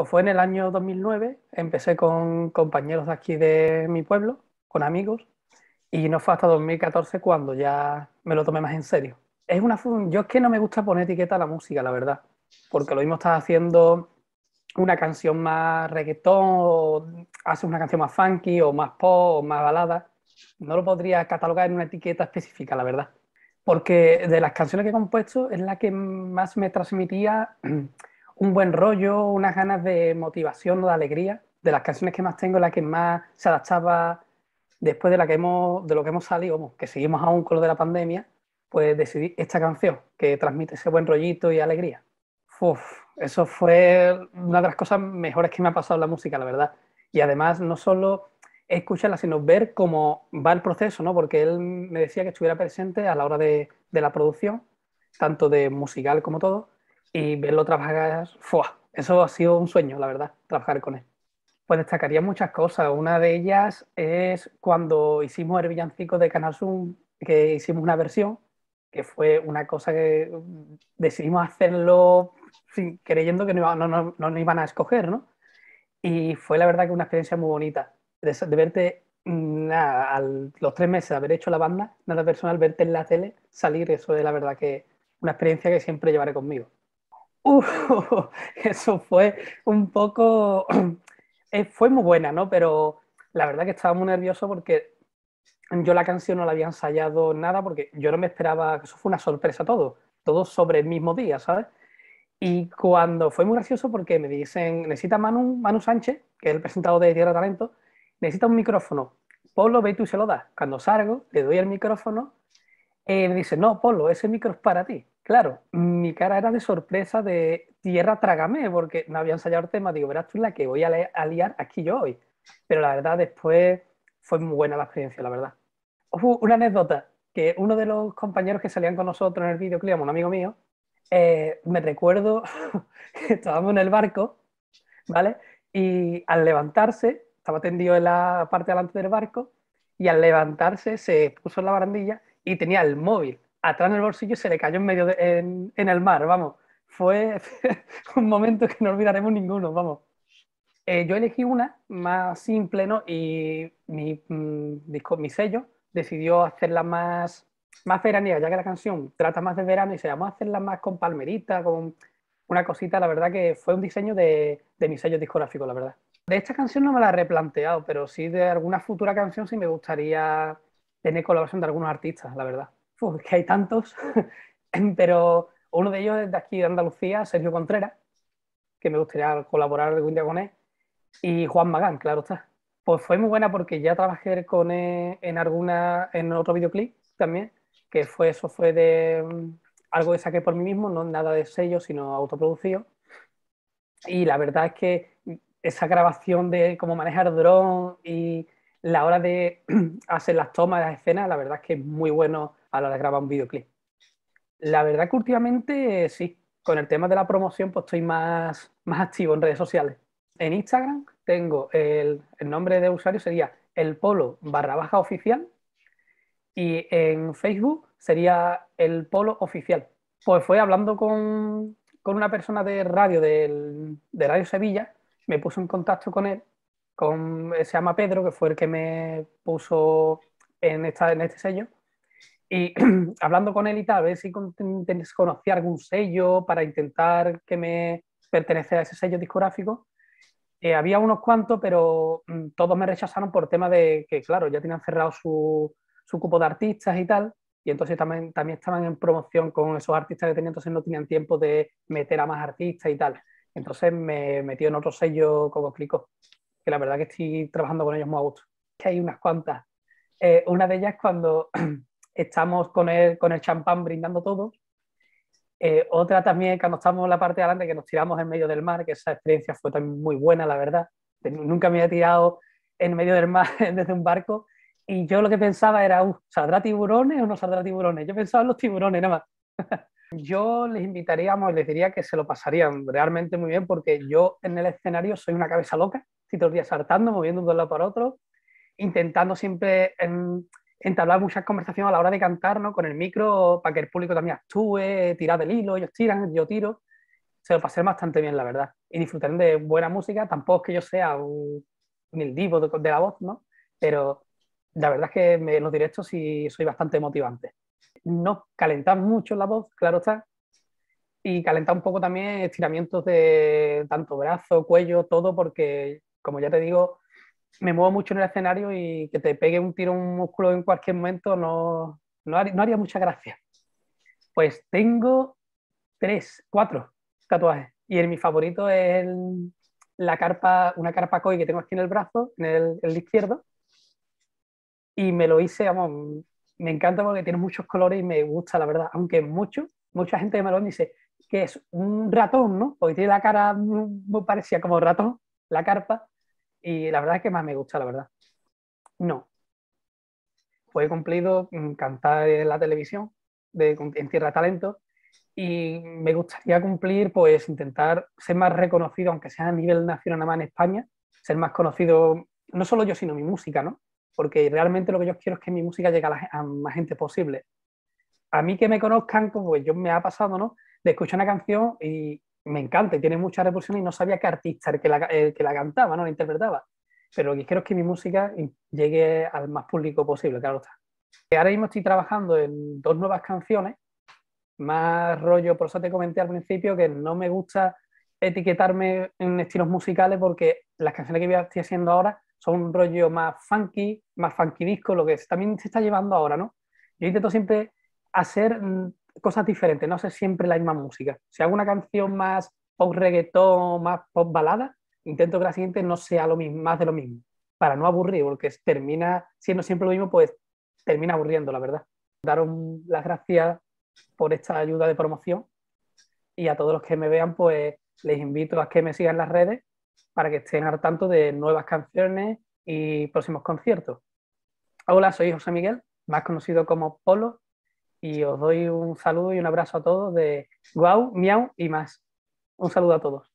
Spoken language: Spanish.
Pues fue en el año 2009, empecé con compañeros de aquí de mi pueblo, con amigos, y no fue hasta 2014 cuando ya me lo tomé más en serio. Es una yo es que no me gusta poner etiqueta a la música, la verdad, porque lo mismo estás haciendo una canción más reggaetón, o haces una canción más funky, o más pop, o más balada. No lo podría catalogar en una etiqueta específica, la verdad. Porque de las canciones que he compuesto es la que más me transmitía un buen rollo, unas ganas de motivación o de alegría. De las canciones que más tengo, la que más se adaptaba después de, la que hemos, de lo que hemos salido, que seguimos aún con lo de la pandemia, pues decidí esta canción que transmite ese buen rollito y alegría. Uf, eso fue una de las cosas mejores que me ha pasado en la música, la verdad. Y además, no solo escucharla, sino ver cómo va el proceso, ¿no? Porque él me decía que estuviera presente a la hora de la producción, tanto de musical como todo, y verlo trabajar, eso ha sido un sueño, la verdad, trabajar con él. Pues destacaría muchas cosas. Una de ellas es cuando hicimos el villancico de Canal Zoom, que hicimos una versión, que fue una cosa que decidimos hacerlo creyendo que no, nos iban a escoger, ¿no? Y fue la verdad que una experiencia muy bonita. De, verte mm, a los tres meses de haber hecho la banda, nada personal, verte en la tele, salir, eso es la verdad que una experiencia que siempre llevaré conmigo. eso fue un poco, eh, fue muy buena, ¿no? Pero la verdad que estaba muy nervioso porque yo la canción no la había ensayado nada porque yo no me esperaba, eso fue una sorpresa todo, todo sobre el mismo día, ¿sabes? Y cuando fue muy gracioso porque me dicen, necesita Manu, Manu Sánchez, que es el presentador de Tierra Talento, necesita un micrófono, Polo, ve y se lo das. Cuando salgo, le doy el micrófono, y eh, me dice, no, Polo, ese micro es para ti. Claro, mi cara era de sorpresa de tierra trágame, porque no había ensayado el tema. Digo, verás tú la que voy a, liar aquí yo hoy. Pero la verdad, después fue muy buena la experiencia, la verdad. una anécdota que uno de los compañeros que salían con nosotros en el videoclip, un amigo mío, eh, me recuerdo que estábamos en el barco, ¿vale? Y al levantarse, estaba tendido en la parte delante del barco, y al levantarse se puso en la barandilla y tenía el móvil atrás del bolsillo y se le cayó en medio en, el mar, vamos. Fue un momento que no olvidaremos ninguno, vamos. Eh, yo elegí una más simple, ¿no? Y mi, mm, mi sello decidió hacerla más, más veranía, ya que la canción trata más de verano y se llamó hacerla más con palmerita, con una cosita, la verdad que fue un diseño de, de mi sello discográfico, la verdad. De esta canción no me la he replanteado, pero sí de alguna futura canción sí me gustaría tener colaboración de algunos artistas, la verdad pues, que hay tantos, pero uno de ellos es de aquí de Andalucía, Sergio Contreras, que me gustaría colaborar algún día con él, y Juan Magán, claro está. Pues fue muy buena porque ya trabajé con él en alguna, en otro videoclip también, que fue eso fue de mm, algo que saqué por mí mismo, no nada de sello, sino autoproducido. Y la verdad es que esa grabación de cómo manejar dron y la hora de hacer las tomas, las escenas, la verdad es que es muy bueno a la hora de grabar un videoclip. La verdad que últimamente sí, con el tema de la promoción pues estoy más, más activo en redes sociales. En Instagram tengo el, nombre de usuario sería el polo barra baja oficial y en Facebook sería el polo oficial. Pues fue hablando con, una persona de radio de Radio Sevilla, me puso en contacto con él con, se llama Pedro, que fue el que me puso en, esta, en este sello. Y hablando con él y tal, a ver si conocía algún sello para intentar que me perteneciera a ese sello discográfico. Eh, había unos cuantos, pero mm, todos me rechazaron por tema de que, claro, ya tenían cerrado su, su cupo de artistas y tal, y entonces también, también estaban en promoción con esos artistas que tenían, entonces no tenían tiempo de meter a más artistas y tal. Entonces me metió en otro sello como explicó la verdad que estoy trabajando con ellos muy a gusto, que hay unas cuantas. Eh, una de ellas cuando estamos con el, con el champán brindando todo, eh, otra también cuando estamos en la parte de adelante que nos tiramos en medio del mar, que esa experiencia fue también muy buena, la verdad. Nunca me había tirado en medio del mar desde un barco y yo lo que pensaba era, ¿saldrá tiburones o no saldrá tiburones? Yo pensaba en los tiburones nada más. yo les invitaríamos, les diría que se lo pasarían realmente muy bien porque yo en el escenario soy una cabeza loca, estoy todos los días saltando, moviendo de un lado para otro, intentando siempre entablar muchas conversaciones a la hora de cantar, ¿no? Con el micro para que el público también actúe, tirar del hilo, ellos tiran, yo tiro. Se lo pasé bastante bien, la verdad. Y disfrutaron de buena música, tampoco es que yo sea un, un de, la voz, ¿no? Pero la verdad es que en los directos sí soy bastante motivante no calentar mucho la voz, claro está, y calentar un poco también estiramientos de tanto brazo, cuello, todo, porque como ya te digo, me muevo mucho en el escenario y que te pegue un tiro un músculo en cualquier momento no, no, haría, mucha gracia. Pues tengo tres, cuatro tatuajes. Y el, mi favorito es la carpa, una carpa koi que tengo aquí en el brazo, en el, el izquierdo. Y me lo hice, vamos, me encanta porque tiene muchos colores y me gusta, la verdad. Aunque mucho, mucha gente de Melón dice que es un ratón, ¿no? Porque tiene la cara parecía parecía como ratón, la carpa. Y la verdad es que más me gusta, la verdad. No. Pues he cumplido cantar en la televisión, de, en Tierra Talento, y me gustaría cumplir, pues intentar ser más reconocido, aunque sea a nivel nacional, nada más en España, ser más conocido, no solo yo, sino mi música, ¿no? porque realmente lo que yo quiero es que mi música llegue a, más gente posible. A mí que me conozcan, como pues, yo me ha pasado, ¿no? De escuchar una canción y me encanta y tiene mucha repulsión y no sabía qué artista era que la, el que la cantaba, ¿no? La interpretaba. Pero lo que quiero es que mi música llegue al más público posible, claro está. Ahora mismo estoy trabajando en dos nuevas canciones, más rollo, por eso te comenté al principio que no me gusta etiquetarme en estilos musicales porque las canciones que estoy haciendo ahora son un rollo más funky, más funky disco, lo que también se está llevando ahora, ¿no? Yo intento siempre hacer mm, cosas diferentes, no hacer siempre la misma música. Si hago una canción más pop reggaetón, más pop balada, intento que la siguiente no sea lo más de lo mismo, para no aburrir, porque termina siendo siempre lo mismo, pues termina aburriendo, la verdad. Daros las gracias por esta ayuda de promoción y a todos los que me vean, pues les invito a que me sigan las redes para que estén al tanto de nuevas canciones y próximos conciertos. Hola, soy José Miguel, más conocido como Polo, y os doy un saludo y un abrazo a todos de Guau, Miau y más. Un saludo a todos.